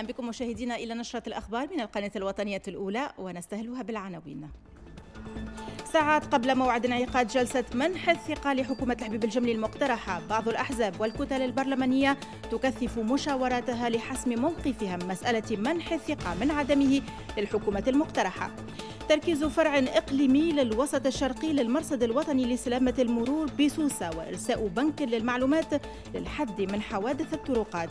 اهلا بكم مشاهدينا الى نشره الاخبار من القناه الوطنيه الاولى ونستهلها بالعناوين. ساعات قبل موعد انعقاد جلسة منح الثقة لحكومة الحبيب الجملي المقترحة بعض الأحزاب والكتل البرلمانية تكثف مشاوراتها لحسم موقفها من مسألة منح الثقة من عدمه للحكومة المقترحة تركيز فرع إقليمي للوسط الشرقي للمرصد الوطني لسلامة المرور بسوسة وإرساء بنك للمعلومات للحد من حوادث الطرقات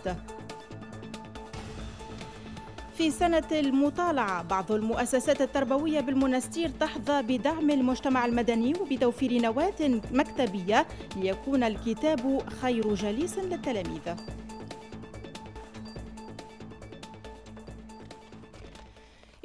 في سنة المطالعة بعض المؤسسات التربوية بالمنستير تحظى بدعم المجتمع المدني وبتوفير نواة مكتبية ليكون الكتاب خير جليس للتلاميذ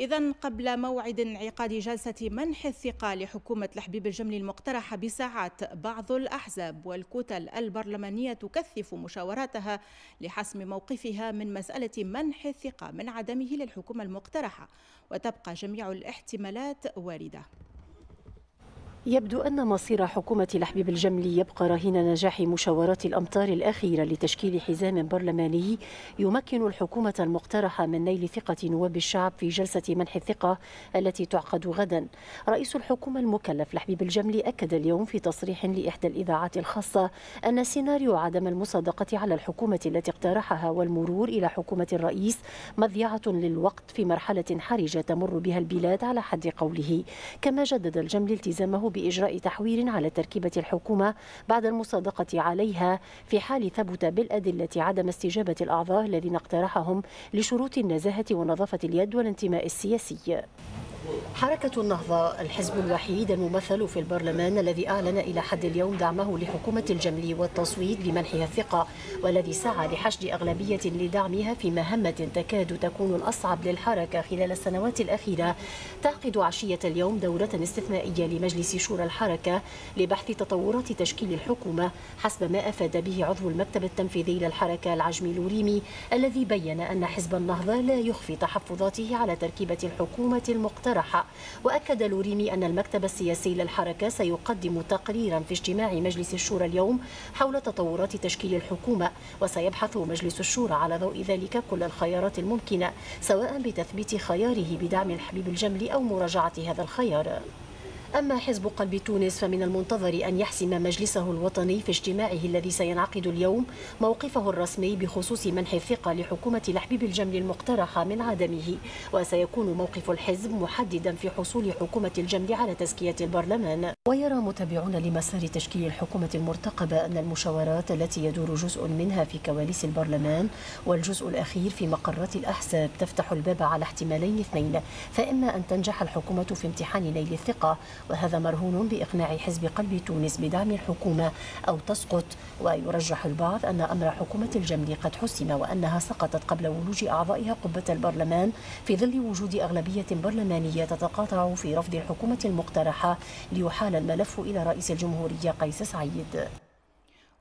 إذا قبل موعد انعقاد جلسة منح الثقة لحكومة لحبيب الجمل المقترحة بساعات بعض الأحزاب والكتل البرلمانية تكثف مشاوراتها لحسم موقفها من مسألة منح الثقة من عدمه للحكومة المقترحة وتبقى جميع الاحتمالات واردة يبدو أن مصير حكومة لحبيب الجملي يبقى رهين نجاح مشاورات الأمطار الأخيرة لتشكيل حزام برلماني يمكن الحكومة المقترحة من نيل ثقة نواب الشعب في جلسة منح الثقة التي تعقد غدا رئيس الحكومة المكلف لحبيب الجملي أكد اليوم في تصريح لإحدى الإذاعات الخاصة أن سيناريو عدم المصادقة على الحكومة التي اقترحها والمرور إلى حكومة الرئيس مضيعة للوقت في مرحلة حرجة تمر بها البلاد على حد قوله كما جدد الجملي التزامه بإجراء تحويل على تركيبة الحكومة بعد المصادقة عليها في حال ثبت بالأدلة عدم استجابة الأعضاء الذين اقترحهم لشروط النزاهة ونظافة اليد والانتماء السياسي حركة النهضة الحزب الوحيد الممثل في البرلمان الذي أعلن إلى حد اليوم دعمه لحكومة الجمل والتصويت بمنحها الثقة والذي سعى لحشد أغلبية لدعمها في مهمة تكاد تكون الأصعب للحركة خلال السنوات الأخيرة تعقد عشية اليوم دورة استثنائية لمجلس شورى الحركة لبحث تطورات تشكيل الحكومة حسب ما أفاد به عضو المكتب التنفيذي للحركة العجمي لوريمي الذي بين أن حزب النهضة لا يخفي تحفظاته على تركيبة الحكومة المقترحة اقترح وأكد لوريمي أن المكتب السياسي للحركة سيقدم تقريرا في اجتماع مجلس الشورى اليوم حول تطورات تشكيل الحكومة وسيبحث مجلس الشورى على ضوء ذلك كل الخيارات الممكنة سواء بتثبيت خياره بدعم الحبيب الجملي أو مراجعة هذا الخيار أما حزب قلب تونس فمن المنتظر أن يحسم مجلسه الوطني في اجتماعه الذي سينعقد اليوم موقفه الرسمي بخصوص منح الثقة لحكومة لحبيب الجمل المقترحة من عدمه وسيكون موقف الحزب محددا في حصول حكومة الجمل على تزكية البرلمان ويرى متابعون لمسار تشكيل الحكومة المرتقبة أن المشاورات التي يدور جزء منها في كواليس البرلمان والجزء الأخير في مقرات الأحزاب تفتح الباب على احتمالين اثنين فإما أن تنجح الحكومة في امتحان نيل الثقة وهذا مرهون بإقناع حزب قلب تونس بدعم الحكومة أو تسقط ويرجح البعض أن أمر حكومة الجملي قد حسم وأنها سقطت قبل ولوج أعضائها قبة البرلمان في ظل وجود أغلبية برلمانية تتقاطع في رفض الحكومة المقترحة ليحال الملف إلى رئيس الجمهورية قيس سعيد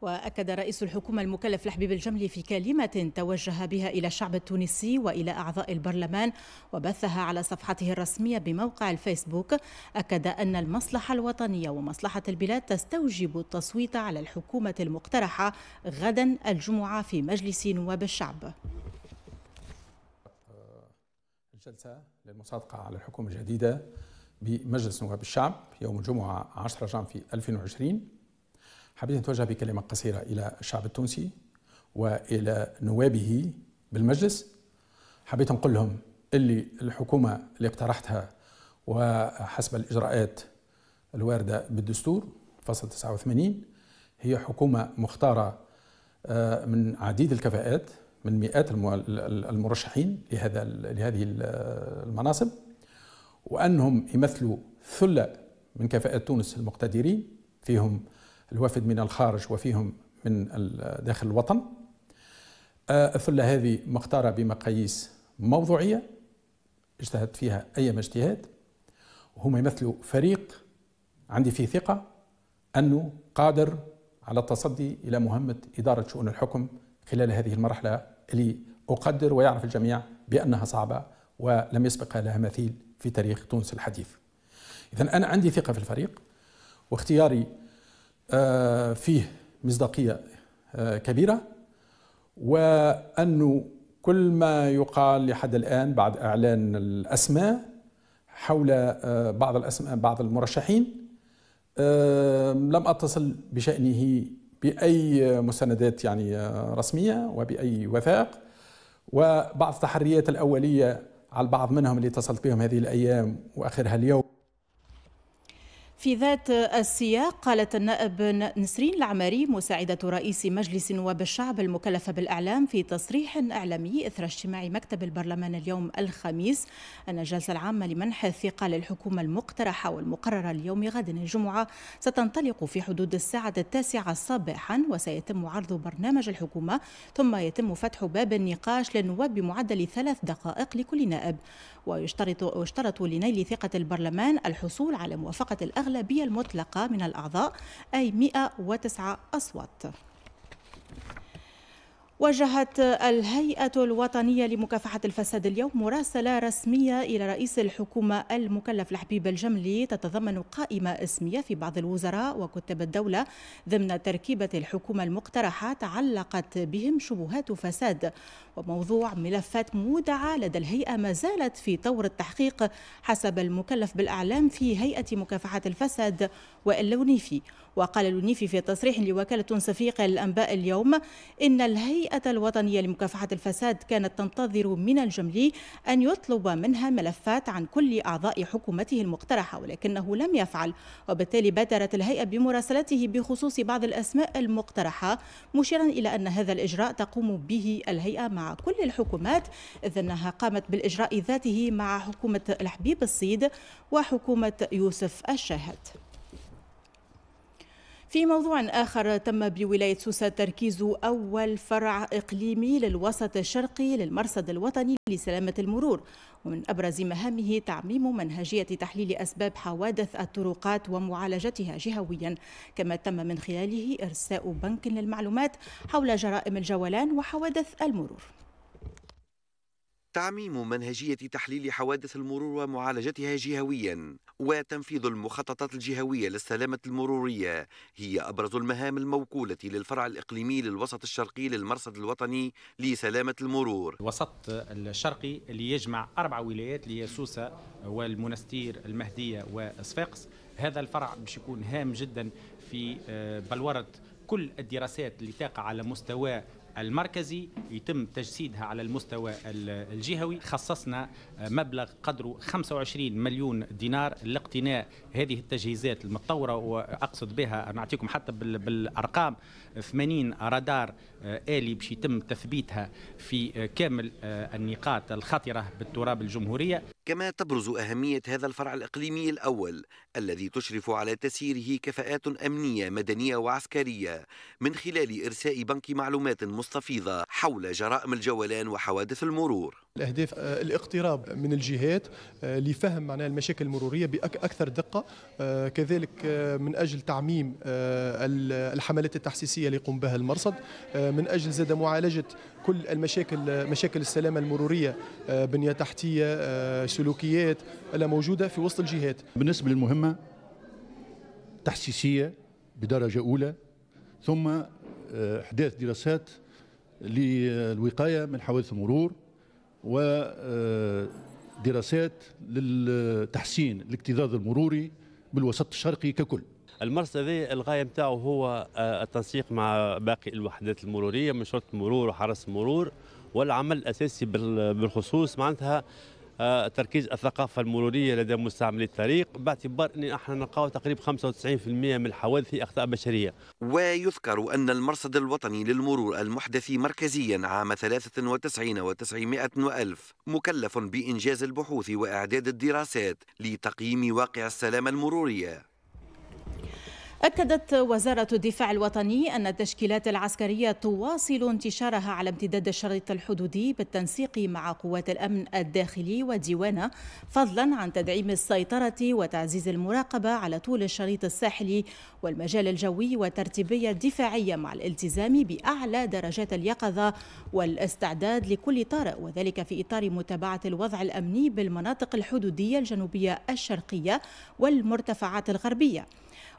وأكد رئيس الحكومة المكلف لحبيب الجملي في كلمة توجه بها إلى الشعب التونسي وإلى أعضاء البرلمان وبثها على صفحته الرسمية بموقع الفيسبوك أكد أن المصلحة الوطنية ومصلحة البلاد تستوجب التصويت على الحكومة المقترحة غدا الجمعة في مجلس نواب الشعب الجلسة للمصادقة على الحكومة الجديدة بمجلس نواب الشعب يوم الجمعة 10 جانفي 2020 حبيت نتوجه بكلمة قصيرة إلى الشعب التونسي وإلى نوابه بالمجلس حبيت نقول لهم اللي الحكومة اللي اقترحتها وحسب الإجراءات الواردة بالدستور فصل 89 هي حكومة مختارة آه، من عديد الكفاءات من مئات المرشحين لهذا لهذه المناصب وأنهم يمثلوا ثلة من كفاءات تونس المقتدرين فيهم الوفد من الخارج وفيهم من داخل الوطن آه، الثلة هذه مختارة بمقاييس موضوعية اجتهدت فيها أيما اجتهاد وهم يمثلوا فريق عندي فيه ثقة أنه قادر على التصدي إلى مهمة إدارة شؤون الحكم خلال هذه المرحلة اللي أقدر ويعرف الجميع بأنها صعبة ولم يسبق لها مثيل في تاريخ تونس الحديث إذا أنا عندي ثقة في الفريق واختياري آه، فيه مصداقية آه، كبيرة وأنه كل ما يقال لحد الآن بعد إعلان الأسماء حول آه، بعض الأسماء بعض المرشحين لم أتصل بشأنه بأي مستندات يعني رسمية وبأي وثائق وبعض التحريات الأولية على البعض منهم اللي اتصلت بهم هذه الأيام وآخرها اليوم في ذات السياق قالت النائب نسرين العماري مساعدة رئيس مجلس نواب الشعب المكلفة بالإعلام في تصريح إعلامي إثر اجتماع مكتب البرلمان اليوم الخميس أن الجلسة العامة لمنح الثقة للحكومة المقترحة والمقررة اليوم غد الجمعة ستنطلق في حدود الساعة التاسعة صباحا وسيتم عرض برنامج الحكومة ثم يتم فتح باب النقاش للنواب بمعدل ثلاث دقائق لكل نائب ويشترط, ويشترط لنيل ثقة البرلمان الحصول على موافقة الأغلب الأغلبية المطلقة من الأعضاء أي 109 أصوات وجهت الهيئة الوطنية لمكافحة الفساد اليوم مراسلة رسمية إلى رئيس الحكومة المكلف الحبيب الجملي تتضمن قائمة اسمية في بعض الوزراء وكتاب الدولة ضمن تركيبة الحكومة المقترحة تعلقت بهم شبهات فساد وموضوع ملفات مودعة لدى الهيئة ما زالت في طور التحقيق حسب المكلف بالأعلام في هيئة مكافحة الفساد وائل لونيفي وقال لونيفي في تصريح لوكالة صفيق الأنباء اليوم إن الهيئة الوطنية لمكافحة الفساد كانت تنتظر من الجملي أن يطلب منها ملفات عن كل أعضاء حكومته المقترحة ولكنه لم يفعل وبالتالي بادرت الهيئة بمراسلته بخصوص بعض الأسماء المقترحة مشيرا إلى أن هذا الإجراء تقوم به الهيئة مع كل الحكومات إذ أنها قامت بالإجراء ذاته مع حكومة الحبيب الصيد وحكومة يوسف الشاهد في موضوع آخر تم بولاية سوسة تركيز أول فرع إقليمي للوسط الشرقي للمرصد الوطني لسلامة المرور ومن أبرز مهامه تعميم منهجية تحليل أسباب حوادث الطرقات ومعالجتها جهويا كما تم من خلاله إرساء بنك للمعلومات حول جرائم الجولان وحوادث المرور تعميم منهجية تحليل حوادث المرور ومعالجتها جهويا وتنفيذ المخططات الجهوية للسلامة المرورية هي أبرز المهام الموكولة للفرع الإقليمي للوسط الشرقي للمرصد الوطني لسلامة المرور الوسط الشرقي اللي يجمع أربع ولايات اللي هي سوسة والمنستير المهدية وصفاقس هذا الفرع باش يكون هام جدا في آه، بلورة كل الدراسات اللي تقع على مستوى المركزي يتم تجسيدها على المستوى الجهوي خصصنا مبلغ قدره 25 مليون دينار لاقتناء هذه التجهيزات المتطورة وأقصد بها نعطيكم حتى بالأرقام 80 رادار آه، آلي باش يتم تثبيتها في آه، كامل آه، النقاط الخطرة بالتراب الجمهورية كما تبرز أهمية هذا الفرع الإقليمي الأول الذي تشرف على تسييره كفاءات أمنية مدنية وعسكرية من خلال إرساء بنك معلومات مستفيضة حول جرائم الجولان وحوادث المرور الاهداف آه، الاقتراب من الجهات آه، لفهم معناها المشاكل المروريه باكثر دقه آه، كذلك من اجل تعميم الحملات التحسيسيه اللي يقوم بها المرصد من اجل زاد معالجه كل المشاكل مشاكل السلامه المروريه بنيه تحتيه سلوكيات اللي موجوده في وسط الجهات بالنسبه للمهمه تحسيسيه بدرجه اولى ثم احداث دراسات للوقايه من حوادث المرور ودراسات للتحسين الاكتظاظ المروري بالوسط الشرقي ككل المرسى هذا الغايه نتاعو هو آه، التنسيق مع باقي الوحدات المروريه من شرطه مرور وحرس مرور والعمل الاساسي بالخصوص معناتها تركيز الثقافه المروريه لدى مستعملي الطريق باعتبار ان احنا نلقاو تقريبا 95% من الحوادث هي اخطاء بشريه. ويذكر ان المرصد الوطني للمرور المحدث مركزيا عام 93 و900 والف مكلف بانجاز البحوث واعداد الدراسات لتقييم واقع السلامه المروريه. أكدت وزارة الدفاع الوطني أن التشكيلات العسكرية تواصل انتشارها على امتداد الشريط الحدودي بالتنسيق مع قوات الأمن الداخلي وديوانه فضلا عن تدعيم السيطرة وتعزيز المراقبة على طول الشريط الساحلي والمجال الجوي والترتيبية الدفاعية مع الالتزام بأعلى درجات اليقظة والاستعداد لكل طارئ وذلك في إطار متابعة الوضع الأمني بالمناطق الحدودية الجنوبية الشرقية والمرتفعات الغربية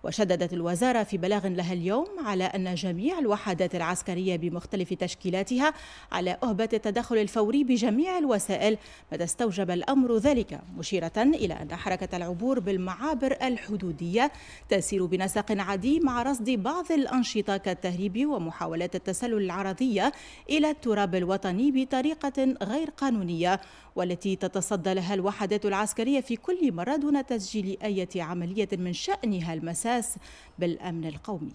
وشددت الوزارة في بلاغ لها اليوم على أن جميع الوحدات العسكرية بمختلف تشكيلاتها على أهبة التدخل الفوري بجميع الوسائل متى استوجب الأمر ذلك مشيرة إلى أن حركة العبور بالمعابر الحدودية تسير بنسق عادي مع رصد بعض الأنشطة كالتهريب ومحاولات التسلل العرضية إلى التراب الوطني بطريقة غير قانونية والتي تتصدى لها الوحدات العسكرية في كل مرة دون تسجيل أي عملية من شأنها المسار الحساس بالامن القومي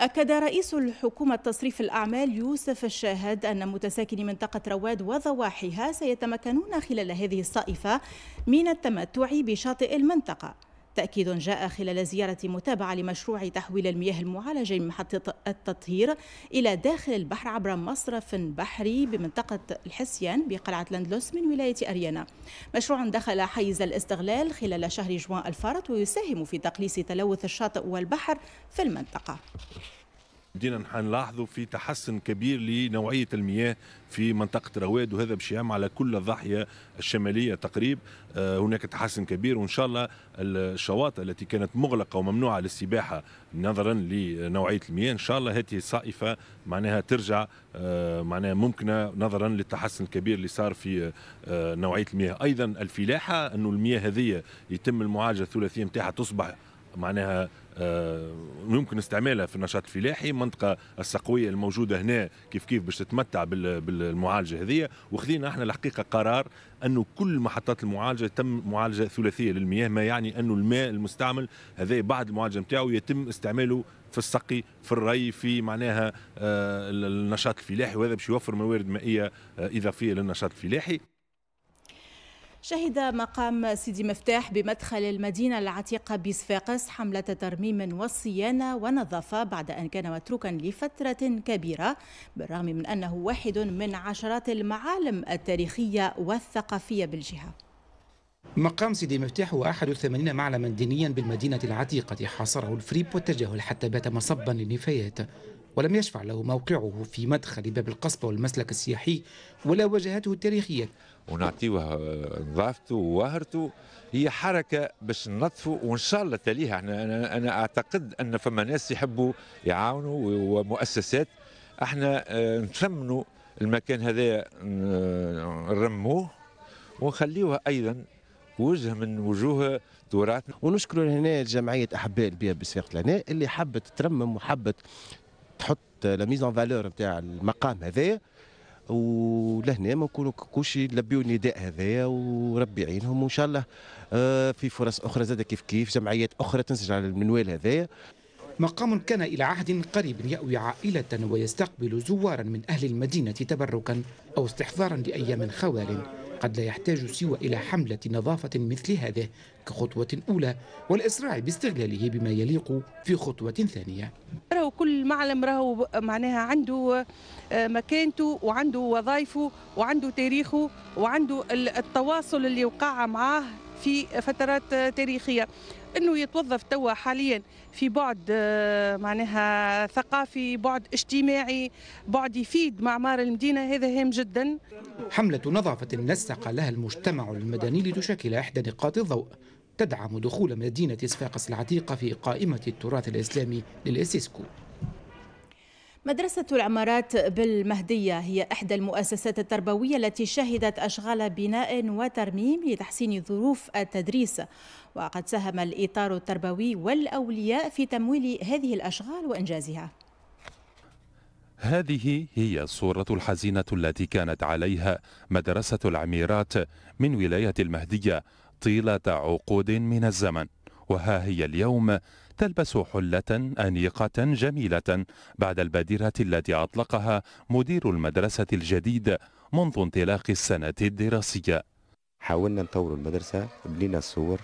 أكد رئيس الحكومة تصريف الأعمال يوسف الشاهد أن متساكني منطقة رواد وضواحيها سيتمكنون خلال هذه الصائفة من التمتع بشاطئ المنطقة تأكيد جاء خلال زيارة متابعة لمشروع تحويل المياه المعالجة من محطة التطهير إلى داخل البحر عبر مصرف بحري بمنطقة الحسيان بقلعة لندلوس من ولاية أريانا مشروع دخل حيز الاستغلال خلال شهر جوان الفارط ويساهم في تقليص تلوث الشاطئ والبحر في المنطقة بدينا نلاحظوا في تحسن كبير لنوعيه المياه في منطقه رواد وهذا باش على كل الضاحيه الشماليه تقريب آه، هناك تحسن كبير وان شاء الله الشواطئ التي كانت مغلقه وممنوعه للسباحه نظرا لنوعيه المياه ان شاء الله هذه الصائفه معناها ترجع آه، معناها ممكنه نظرا للتحسن الكبير اللي صار في آه، نوعيه المياه ايضا الفلاحه انه المياه هذه يتم المعالجه الثلاثيه نتاعها تصبح معناها آه، يمكن استعمالها في النشاط الفلاحي المنطقة السقوية الموجودة هنا كيف كيف باش تتمتع بالمعالجة هذه وخذينا احنا الحقيقة قرار أنه كل محطات المعالجة تم معالجة ثلاثية للمياه ما يعني أنه الماء المستعمل هذا بعد المعالجة نتاعو يتم استعماله في السقي في الري في معناها آه، النشاط الفلاحي وهذا باش يوفر موارد مائية آه، إضافية للنشاط الفلاحي شهد مقام سيدي مفتاح بمدخل المدينة العتيقة بصفاقس حملة ترميم وصيانة ونظافة بعد أن كان متروكا لفترة كبيرة بالرغم من أنه واحد من عشرات المعالم التاريخية والثقافية بالجهة مقام سيدي مفتاح هو أحد الثمانين معلما دينيا بالمدينة العتيقة حاصره الفريب والتجاهل حتى بات مصبا للنفايات ولم يشفع له موقعه في مدخل باب القصبة والمسلك السياحي ولا واجهته التاريخية ونعطيوها آه، نظافته ووهرته هي حركة باش ننظفوا وإن شاء الله تليها أنا, أنا أعتقد أن فما ناس يحبوا يعاونوا ومؤسسات احنا آه، نثمنوا المكان هذا آه، نرموه ونخليوها أيضا وجه من وجوه تراثنا ونشكر هنا جمعيه احباء البيئه بصفاقه العناء اللي حبت ترمم وحبت تحط لا ميز فالور نتاع المقام هذايا ولهنا ما نكونوا كوشي لبيو النداء هذايا وربي يعينهم وان شاء الله آه، في فرص اخرى زاد كيف كيف جمعيات اخرى تنسج على المنوال هذايا مقام كان إلى عهد قريب يأوي عائلة ويستقبل زوارا من أهل المدينة تبركا أو استحضارا لأيام خوال قد لا يحتاج سوى إلى حملة نظافة مثل هذه كخطوة أولى والإسراع باستغلاله بما يليق في خطوة ثانية راهو كل معلم راهو معناها عنده آه، مكانته وعنده وظائفه وعنده تاريخه وعنده التواصل اللي وقع معاه في فترات تاريخية انه يتوظف توا حاليا في بعد آه، معناها ثقافي بعد اجتماعي بعد يفيد معمار المدينه هذا هام جدا حمله نظافه نسق لها المجتمع المدني لتشكل احدى نقاط الضوء تدعم دخول مدينه صفاقس العتيقه في قائمه التراث الاسلامي للاسيسكو مدرسة العمارات بالمهدية هي إحدى المؤسسات التربوية التي شهدت أشغال بناء وترميم لتحسين ظروف التدريس وقد ساهم الإطار التربوي والأولياء في تمويل هذه الأشغال وإنجازها هذه هي الصورة الحزينة التي كانت عليها مدرسة العميرات من ولاية المهدية طيلة عقود من الزمن وها هي اليوم تلبس حلة أنيقة جميلة بعد البادرة التي أطلقها مدير المدرسة الجديد منذ انطلاق السنة الدراسية حاولنا نطور المدرسة بنينا الصور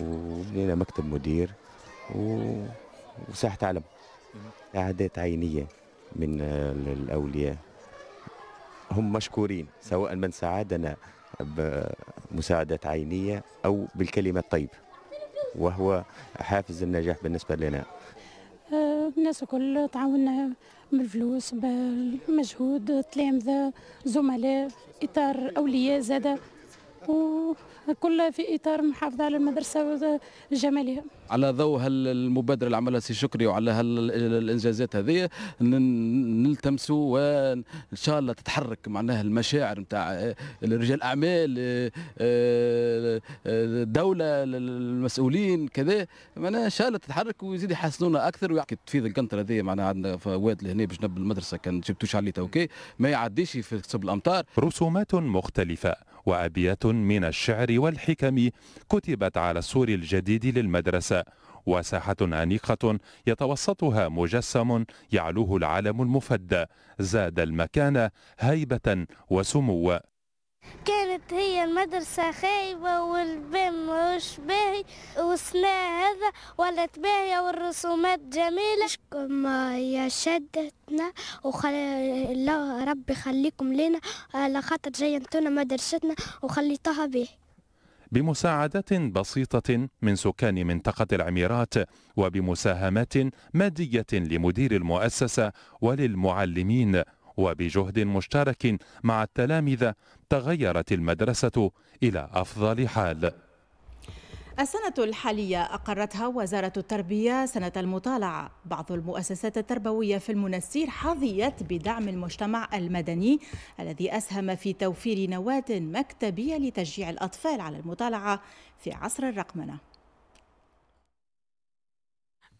وبنينا مكتب مدير و... وساحه علم قعدات عينيه من الاولياء هم مشكورين سواء من ساعدنا بمساعدات عينيه او بالكلمه الطيبه وهو حافز النجاح بالنسبه لنا الناس الكل تعاوننا بالفلوس بالمجهود تلامذه زملاء اطار اولياء زاده وكل في اطار محافظه على المدرسه الجماليه على ضوء هالمبادره اللي عملها سي شكري وعلى هالانجازات هذه نلتمسوا وان شاء الله تتحرك معناها المشاعر نتاع آه، رجال الاعمال الدوله آه، آه، المسؤولين كذا معناها ان شاء الله تتحرك ويزيد يحسنونا اكثر ويعطي تفيد القنطره هذه معناها عندنا واد لهنا باش نبدا المدرسه كان جبتوش عليه توكي ما يعديش في كتب الامطار رسومات مختلفه وابيات من الشعر والحكم كتبت على السور الجديد للمدرسه وساحة أنيقة يتوسطها مجسم يعلوه العالم المفدى زاد المكان هيبة وسمو كانت هي المدرسة خايبة والبن مش باهي وصناع هذا ولا باهية والرسومات جميلة ما شدتنا وخلي الله ربي خليكم لنا على خاطر انتونا مدرستنا وخليتها به بمساعدة بسيطة من سكان منطقة العميرات وبمساهمات مادية لمدير المؤسسة وللمعلمين وبجهد مشترك مع التلامذة تغيرت المدرسة إلى أفضل حال السنة الحالية أقرتها وزارة التربية سنة المطالعة بعض المؤسسات التربوية في المنستير حظيت بدعم المجتمع المدني الذي أسهم في توفير نواة مكتبية لتشجيع الأطفال على المطالعة في عصر الرقمنة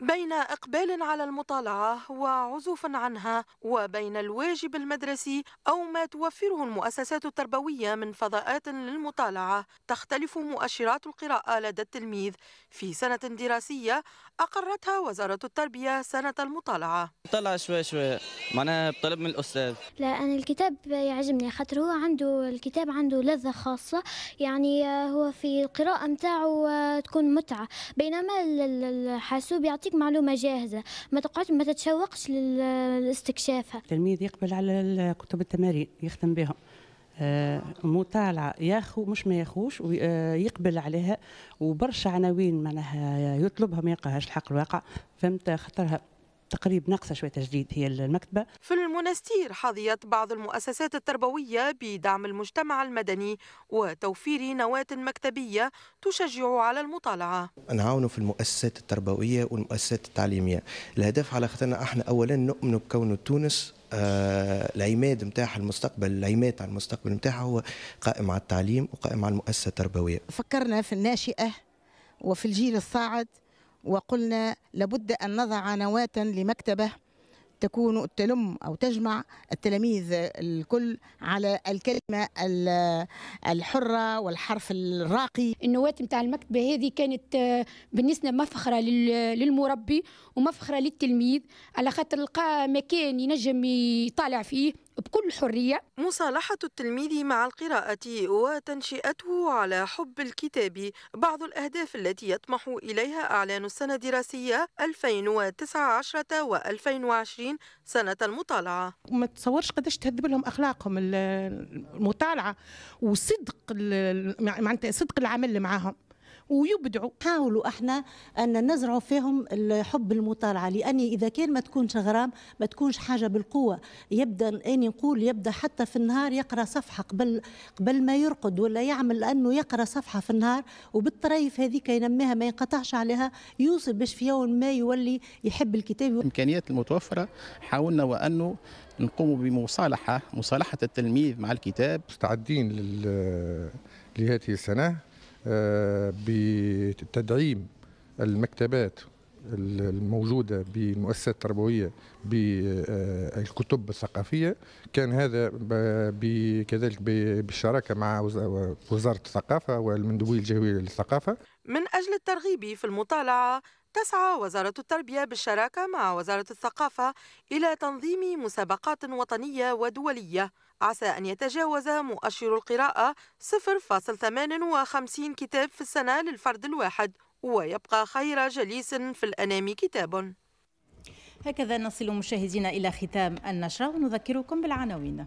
بين إقبال على المطالعة وعزوف عنها وبين الواجب المدرسي أو ما توفره المؤسسات التربوية من فضاءات للمطالعة تختلف مؤشرات القراءة لدى التلميذ في سنة دراسية أقرتها وزارة التربية سنة المطالعة طلع شوي شوي معناها بطلب من الأستاذ لا أنا الكتاب يعجبني خاطر هو عنده الكتاب عنده لذة خاصة يعني آه، هو في القراءة متاعه آه، تكون متعة بينما الحاسوب يعطيك يعطيك معلومه جاهزه ما تقعدش ما تتشوقش لاستكشافها التلميذ يقبل على كتب التمارين يختم بهم آه مطالعه ياخو مش ما ياخوش آه، يقبل عليها وبرشا عناوين معناها يطلبها ما يلقاهاش الحق الواقع فهمت خطرها تقريب ناقصه شويه تجديد هي المكتبه في المنستير حظيت بعض المؤسسات التربويه بدعم المجتمع المدني وتوفير نواه مكتبيه تشجع على المطالعه نعاونوا في المؤسسات التربويه والمؤسسات التعليميه الهدف على خاطرنا احنا اولا نؤمن بكون تونس آه، العماد نتاعها المستقبل العماد على المستقبل نتاعها هو قائم على التعليم وقائم على المؤسسه التربويه فكرنا في الناشئه وفي الجيل الصاعد وقلنا لابد أن نضع نواة لمكتبة تكون تلم أو تجمع التلاميذ الكل على الكلمة الحرة والحرف الراقي النواة متاع المكتبة هذه كانت آه، بالنسبة مفخرة للمربي ومفخرة للتلميذ على خاطر لقى مكان ينجم يطالع فيه بكل حرية مصالحة التلميذ مع القراءة وتنشئته على حب الكتاب بعض الأهداف التي يطمح إليها أعلان السنة الدراسية 2019 و2020 سنة المطالعة ما تصورش قداش تهذب لهم أخلاقهم المطالعة وصدق معناتها صدق العمل معاهم ويبدعوا حاولوا احنا ان نزرعوا فيهم حب المطالعه لاني اذا كان ما تكونش غرام ما تكونش حاجه بالقوه يبدا اني نقول يبدا حتى في النهار يقرا صفحه قبل قبل ما يرقد ولا يعمل انه يقرا صفحه في النهار وبالطريف هذيك ينميها ما ينقطعش عليها يوصل باش في يوم ما يولي يحب الكتاب الامكانيات المتوفره حاولنا وانه نقوم بمصالحه مصالحه التلميذ مع الكتاب مستعدين لهذه السنه آه، بتدعيم المكتبات الموجودة بالمؤسسات التربوية بالكتب الثقافية كان هذا كذلك بالشراكة مع وزارة الثقافة والمندوبية الجوية للثقافة من أجل الترغيب في المطالعة تسعى وزارة التربية بالشراكة مع وزارة الثقافة إلى تنظيم مسابقات وطنية ودولية عسى أن يتجاوز مؤشر القراءة 0.58 كتاب في السنة للفرد الواحد ويبقى خير جليس في الأنام كتاب هكذا نصل مشاهدينا إلى ختام النشرة ونذكركم بالعناوين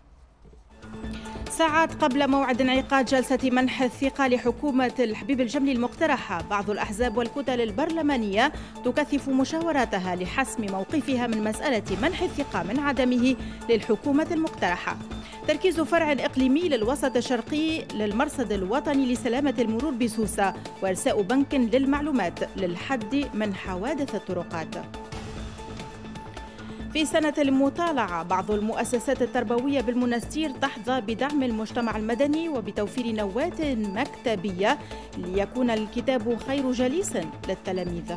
ساعات قبل موعد انعقاد جلسة منح الثقة لحكومة الحبيب الجملي المقترحة بعض الأحزاب والكتل البرلمانية تكثف مشاوراتها لحسم موقفها من مسألة منح الثقة من عدمه للحكومة المقترحة تركيز فرع إقليمي للوسط الشرقي للمرصد الوطني لسلامة المرور بسوسة وإرساء بنك للمعلومات للحد من حوادث الطرقات في سنة المطالعة بعض المؤسسات التربوية بالمنستير تحظى بدعم المجتمع المدني وبتوفير نوات مكتبية ليكون الكتاب خير جليس للتلاميذ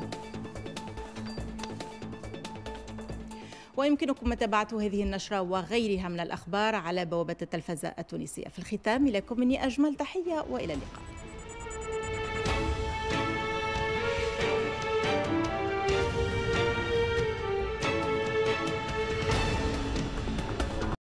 ويمكنكم متابعة هذه النشرة وغيرها من الأخبار على بوابة التلفزة التونسية في الختام لكم مني أجمل تحية وإلى اللقاء